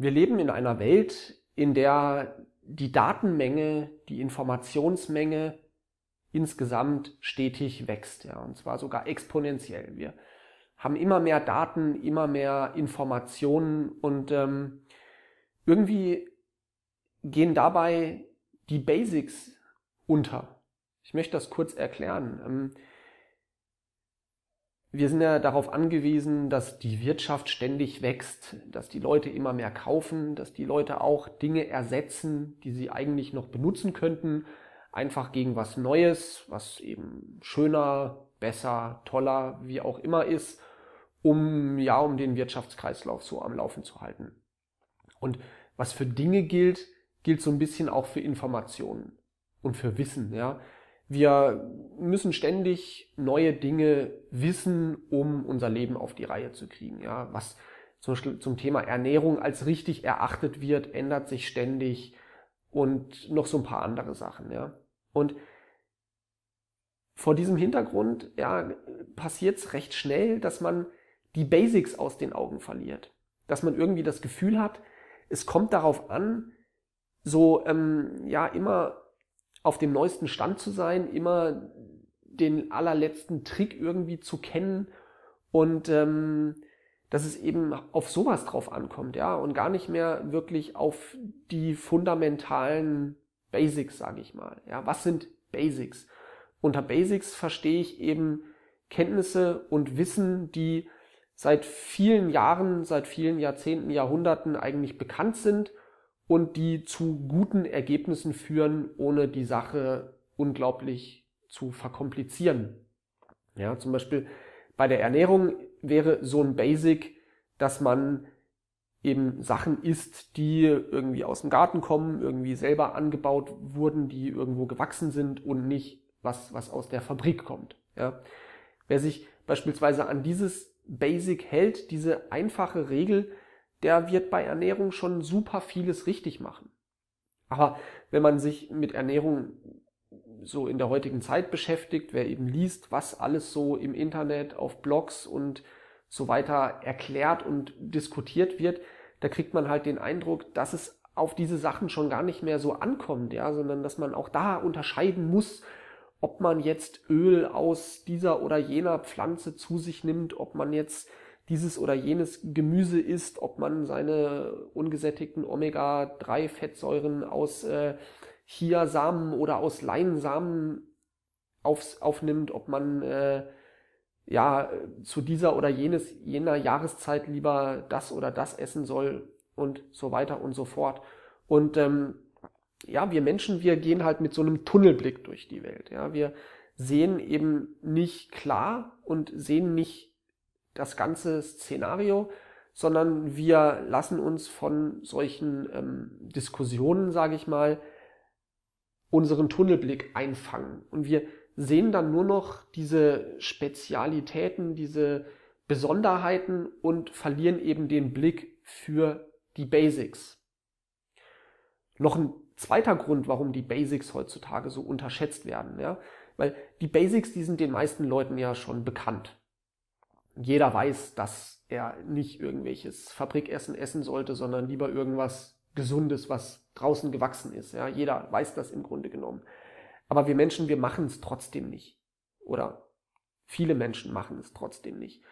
Wir leben in einer Welt, in der die Datenmenge, die Informationsmenge insgesamt stetig wächst, ja, und zwar sogar exponentiell. Wir haben immer mehr Daten, immer mehr Informationen und ähm, irgendwie gehen dabei die Basics unter. Ich möchte das kurz erklären. Ähm, wir sind ja darauf angewiesen, dass die Wirtschaft ständig wächst, dass die Leute immer mehr kaufen, dass die Leute auch Dinge ersetzen, die sie eigentlich noch benutzen könnten, einfach gegen was Neues, was eben schöner, besser, toller, wie auch immer ist, um ja, um den Wirtschaftskreislauf so am Laufen zu halten. Und was für Dinge gilt, gilt so ein bisschen auch für Informationen und für Wissen, ja. Wir müssen ständig neue Dinge wissen, um unser Leben auf die Reihe zu kriegen. Ja, was zum, zum Thema Ernährung als richtig erachtet wird, ändert sich ständig und noch so ein paar andere Sachen. Ja. Und vor diesem Hintergrund ja, passiert es recht schnell, dass man die Basics aus den Augen verliert. Dass man irgendwie das Gefühl hat, es kommt darauf an, so ähm, ja immer auf dem neuesten Stand zu sein, immer den allerletzten Trick irgendwie zu kennen und ähm, dass es eben auf sowas drauf ankommt, ja, und gar nicht mehr wirklich auf die fundamentalen Basics, sage ich mal. Ja, was sind Basics? Unter Basics verstehe ich eben Kenntnisse und Wissen, die seit vielen Jahren, seit vielen Jahrzehnten, Jahrhunderten eigentlich bekannt sind und die zu guten Ergebnissen führen, ohne die Sache unglaublich zu verkomplizieren. Ja, zum Beispiel bei der Ernährung wäre so ein Basic, dass man eben Sachen isst, die irgendwie aus dem Garten kommen, irgendwie selber angebaut wurden, die irgendwo gewachsen sind und nicht was, was aus der Fabrik kommt. Ja. Wer sich beispielsweise an dieses Basic hält, diese einfache Regel, der wird bei Ernährung schon super vieles richtig machen. Aber wenn man sich mit Ernährung so in der heutigen Zeit beschäftigt, wer eben liest, was alles so im Internet, auf Blogs und so weiter erklärt und diskutiert wird, da kriegt man halt den Eindruck, dass es auf diese Sachen schon gar nicht mehr so ankommt, ja, sondern dass man auch da unterscheiden muss, ob man jetzt Öl aus dieser oder jener Pflanze zu sich nimmt, ob man jetzt dieses oder jenes Gemüse isst, ob man seine ungesättigten Omega-3-Fettsäuren aus äh, Chia-Samen oder aus Leinsamen aufs, aufnimmt, ob man äh, ja zu dieser oder jenes jener Jahreszeit lieber das oder das essen soll und so weiter und so fort. Und ähm, ja, wir Menschen, wir gehen halt mit so einem Tunnelblick durch die Welt. Ja, wir sehen eben nicht klar und sehen nicht das ganze Szenario, sondern wir lassen uns von solchen ähm, Diskussionen, sage ich mal, unseren Tunnelblick einfangen. Und wir sehen dann nur noch diese Spezialitäten, diese Besonderheiten und verlieren eben den Blick für die Basics. Noch ein zweiter Grund, warum die Basics heutzutage so unterschätzt werden, ja, weil die Basics, die sind den meisten Leuten ja schon bekannt jeder weiß, dass er nicht irgendwelches Fabrikessen essen sollte, sondern lieber irgendwas Gesundes, was draußen gewachsen ist. Ja, jeder weiß das im Grunde genommen. Aber wir Menschen, wir machen es trotzdem nicht. Oder viele Menschen machen es trotzdem nicht.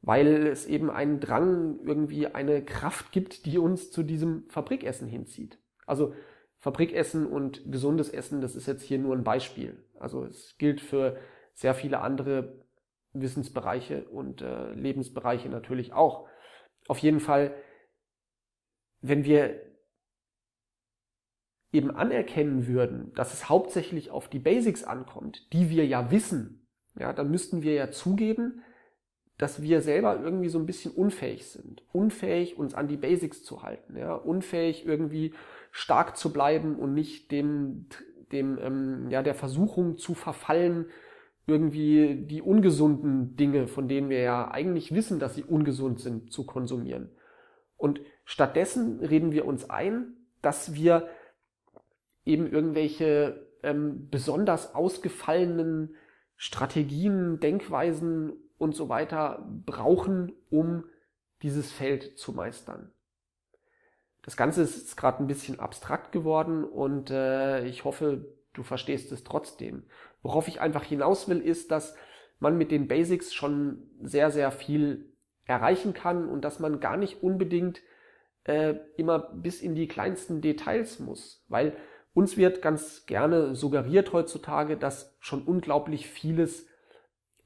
Weil es eben einen Drang, irgendwie eine Kraft gibt, die uns zu diesem Fabrikessen hinzieht. Also Fabrikessen und gesundes Essen, das ist jetzt hier nur ein Beispiel. Also es gilt für sehr viele andere Wissensbereiche und äh, Lebensbereiche natürlich auch. Auf jeden Fall, wenn wir eben anerkennen würden, dass es hauptsächlich auf die Basics ankommt, die wir ja wissen, ja, dann müssten wir ja zugeben, dass wir selber irgendwie so ein bisschen unfähig sind, unfähig uns an die Basics zu halten, ja, unfähig irgendwie stark zu bleiben und nicht dem dem ähm, ja der Versuchung zu verfallen, irgendwie die ungesunden Dinge, von denen wir ja eigentlich wissen, dass sie ungesund sind, zu konsumieren. Und stattdessen reden wir uns ein, dass wir eben irgendwelche ähm, besonders ausgefallenen Strategien, Denkweisen und so weiter brauchen, um dieses Feld zu meistern. Das Ganze ist gerade ein bisschen abstrakt geworden und äh, ich hoffe, du verstehst es trotzdem. Worauf ich einfach hinaus will, ist, dass man mit den Basics schon sehr, sehr viel erreichen kann und dass man gar nicht unbedingt äh, immer bis in die kleinsten Details muss. Weil uns wird ganz gerne suggeriert heutzutage, dass schon unglaublich vieles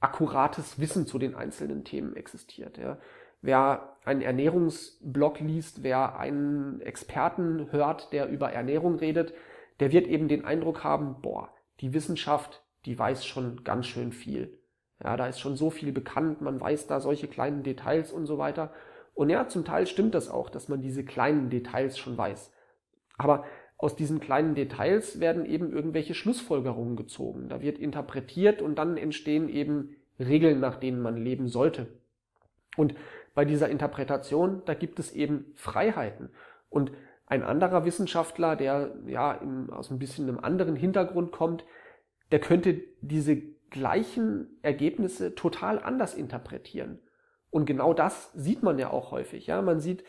akkurates Wissen zu den einzelnen Themen existiert. Ja. Wer einen Ernährungsblog liest, wer einen Experten hört, der über Ernährung redet, der wird eben den Eindruck haben, boah, die Wissenschaft die weiß schon ganz schön viel. Ja, da ist schon so viel bekannt, man weiß da solche kleinen Details und so weiter. Und ja, zum Teil stimmt das auch, dass man diese kleinen Details schon weiß. Aber aus diesen kleinen Details werden eben irgendwelche Schlussfolgerungen gezogen. Da wird interpretiert und dann entstehen eben Regeln, nach denen man leben sollte. Und bei dieser Interpretation, da gibt es eben Freiheiten. Und ein anderer Wissenschaftler, der ja aus ein bisschen einem anderen Hintergrund kommt, der könnte diese gleichen Ergebnisse total anders interpretieren. Und genau das sieht man ja auch häufig. Ja, man sieht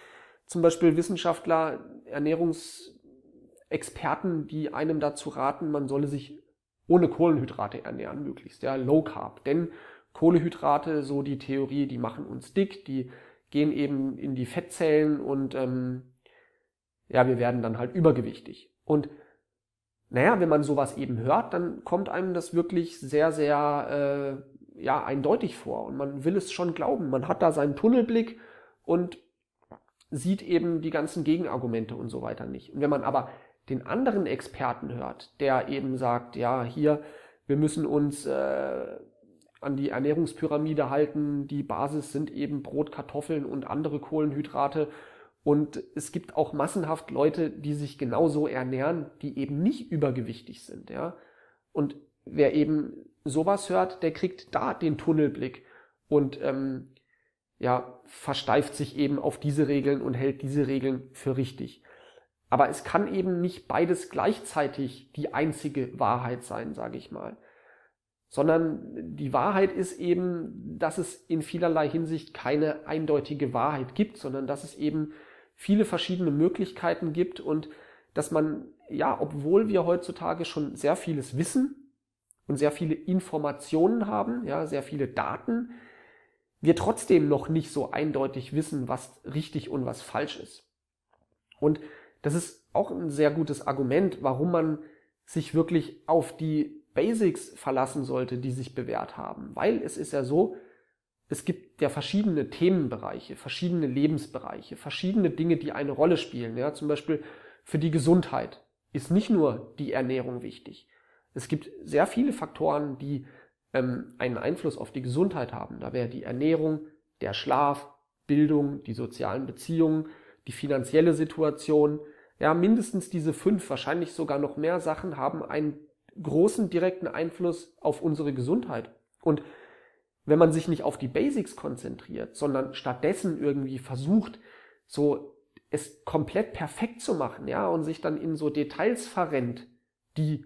zum Beispiel Wissenschaftler, Ernährungsexperten, die einem dazu raten, man solle sich ohne Kohlenhydrate ernähren, möglichst, ja, Low Carb. Denn Kohlehydrate, so die Theorie, die machen uns dick, die gehen eben in die Fettzellen und ähm, ja, wir werden dann halt übergewichtig. Und naja, wenn man sowas eben hört, dann kommt einem das wirklich sehr, sehr äh, ja, eindeutig vor und man will es schon glauben. Man hat da seinen Tunnelblick und sieht eben die ganzen Gegenargumente und so weiter nicht. Und wenn man aber den anderen Experten hört, der eben sagt, ja, hier, wir müssen uns äh, an die Ernährungspyramide halten, die Basis sind eben Brot, Kartoffeln und andere Kohlenhydrate und es gibt auch massenhaft Leute, die sich genauso ernähren, die eben nicht übergewichtig sind, ja. Und wer eben sowas hört, der kriegt da den Tunnelblick und ähm, ja, versteift sich eben auf diese Regeln und hält diese Regeln für richtig. Aber es kann eben nicht beides gleichzeitig die einzige Wahrheit sein, sage ich mal. Sondern die Wahrheit ist eben, dass es in vielerlei Hinsicht keine eindeutige Wahrheit gibt, sondern dass es eben viele verschiedene Möglichkeiten gibt und dass man, ja, obwohl wir heutzutage schon sehr vieles wissen und sehr viele Informationen haben, ja, sehr viele Daten, wir trotzdem noch nicht so eindeutig wissen, was richtig und was falsch ist. Und das ist auch ein sehr gutes Argument, warum man sich wirklich auf die Basics verlassen sollte, die sich bewährt haben. Weil es ist ja so, es gibt ja verschiedene Themenbereiche, verschiedene Lebensbereiche, verschiedene Dinge, die eine Rolle spielen. Ja, zum Beispiel für die Gesundheit ist nicht nur die Ernährung wichtig. Es gibt sehr viele Faktoren, die ähm, einen Einfluss auf die Gesundheit haben. Da wäre die Ernährung, der Schlaf, Bildung, die sozialen Beziehungen, die finanzielle Situation. Ja, mindestens diese fünf, wahrscheinlich sogar noch mehr Sachen haben einen großen direkten Einfluss auf unsere Gesundheit. Und wenn man sich nicht auf die Basics konzentriert, sondern stattdessen irgendwie versucht, so es komplett perfekt zu machen, ja, und sich dann in so Details verrennt, die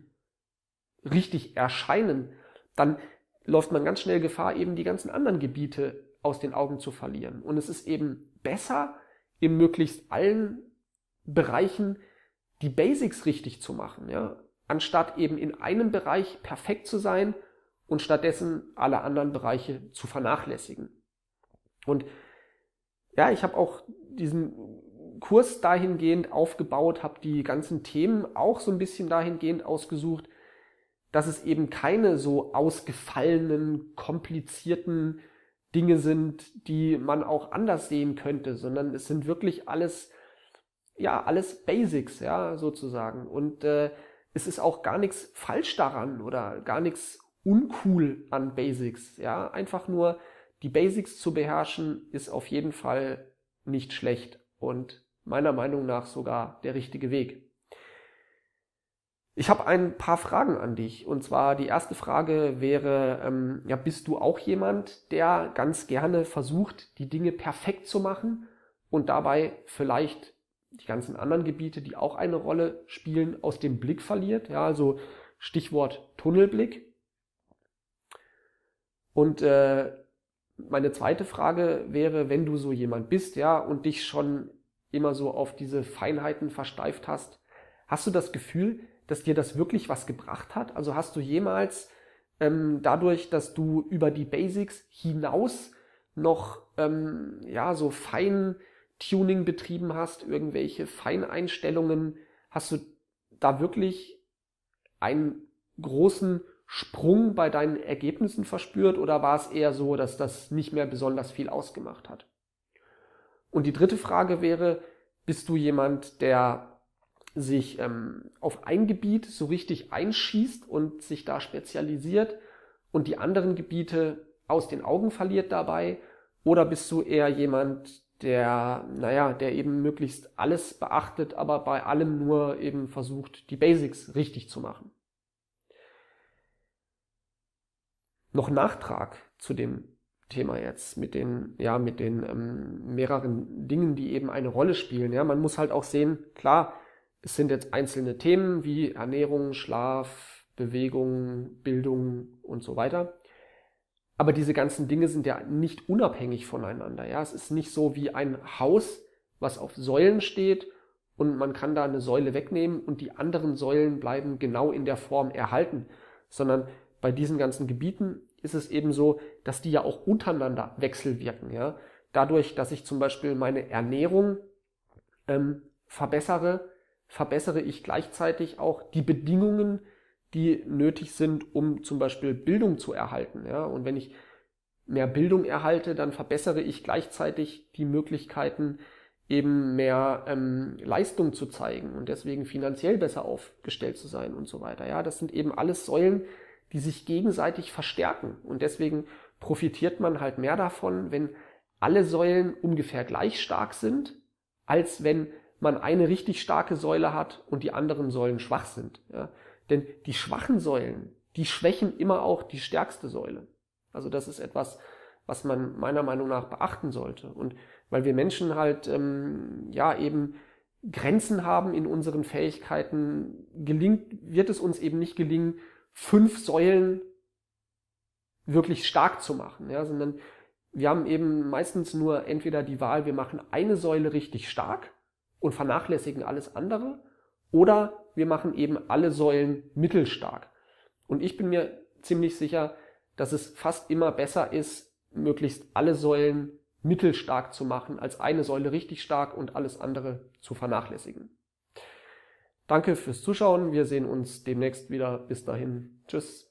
richtig erscheinen, dann läuft man ganz schnell Gefahr, eben die ganzen anderen Gebiete aus den Augen zu verlieren. Und es ist eben besser, in möglichst allen Bereichen die Basics richtig zu machen, ja, anstatt eben in einem Bereich perfekt zu sein und stattdessen alle anderen Bereiche zu vernachlässigen. Und ja, ich habe auch diesen Kurs dahingehend aufgebaut, habe die ganzen Themen auch so ein bisschen dahingehend ausgesucht, dass es eben keine so ausgefallenen, komplizierten Dinge sind, die man auch anders sehen könnte, sondern es sind wirklich alles, ja, alles Basics, ja, sozusagen. Und äh, es ist auch gar nichts falsch daran oder gar nichts uncool an Basics. Ja, einfach nur die Basics zu beherrschen ist auf jeden Fall nicht schlecht und meiner Meinung nach sogar der richtige Weg. Ich habe ein paar Fragen an dich. Und zwar die erste Frage wäre, ähm, ja, bist du auch jemand, der ganz gerne versucht, die Dinge perfekt zu machen und dabei vielleicht die ganzen anderen Gebiete, die auch eine Rolle spielen, aus dem Blick verliert? Ja, also Stichwort Tunnelblick. Und äh, meine zweite Frage wäre, wenn du so jemand bist, ja, und dich schon immer so auf diese Feinheiten versteift hast, hast du das Gefühl, dass dir das wirklich was gebracht hat? Also hast du jemals ähm, dadurch, dass du über die Basics hinaus noch ähm, ja so Feintuning betrieben hast, irgendwelche Feineinstellungen, hast du da wirklich einen großen Sprung bei deinen Ergebnissen verspürt oder war es eher so, dass das nicht mehr besonders viel ausgemacht hat? Und die dritte Frage wäre, bist du jemand, der sich ähm, auf ein Gebiet so richtig einschießt und sich da spezialisiert und die anderen Gebiete aus den Augen verliert dabei? Oder bist du eher jemand, der, naja, der eben möglichst alles beachtet, aber bei allem nur eben versucht, die Basics richtig zu machen? noch Nachtrag zu dem Thema jetzt mit den, ja, mit den ähm, mehreren Dingen, die eben eine Rolle spielen. Ja, man muss halt auch sehen, klar, es sind jetzt einzelne Themen wie Ernährung, Schlaf, Bewegung, Bildung und so weiter. Aber diese ganzen Dinge sind ja nicht unabhängig voneinander. Ja, es ist nicht so wie ein Haus, was auf Säulen steht und man kann da eine Säule wegnehmen und die anderen Säulen bleiben genau in der Form erhalten, sondern bei diesen ganzen Gebieten ist es eben so, dass die ja auch untereinander wechselwirken. Ja? Dadurch, dass ich zum Beispiel meine Ernährung ähm, verbessere, verbessere ich gleichzeitig auch die Bedingungen, die nötig sind, um zum Beispiel Bildung zu erhalten. Ja? Und wenn ich mehr Bildung erhalte, dann verbessere ich gleichzeitig die Möglichkeiten, eben mehr ähm, Leistung zu zeigen und deswegen finanziell besser aufgestellt zu sein und so weiter. Ja, das sind eben alles Säulen, die sich gegenseitig verstärken. Und deswegen profitiert man halt mehr davon, wenn alle Säulen ungefähr gleich stark sind, als wenn man eine richtig starke Säule hat und die anderen Säulen schwach sind. Ja? Denn die schwachen Säulen, die schwächen immer auch die stärkste Säule. Also das ist etwas, was man meiner Meinung nach beachten sollte. Und weil wir Menschen halt ähm, ja eben Grenzen haben in unseren Fähigkeiten, gelingt, wird es uns eben nicht gelingen, fünf Säulen wirklich stark zu machen, ja, sondern wir haben eben meistens nur entweder die Wahl, wir machen eine Säule richtig stark und vernachlässigen alles andere, oder wir machen eben alle Säulen mittelstark. Und ich bin mir ziemlich sicher, dass es fast immer besser ist, möglichst alle Säulen mittelstark zu machen, als eine Säule richtig stark und alles andere zu vernachlässigen. Danke fürs Zuschauen. Wir sehen uns demnächst wieder. Bis dahin. Tschüss.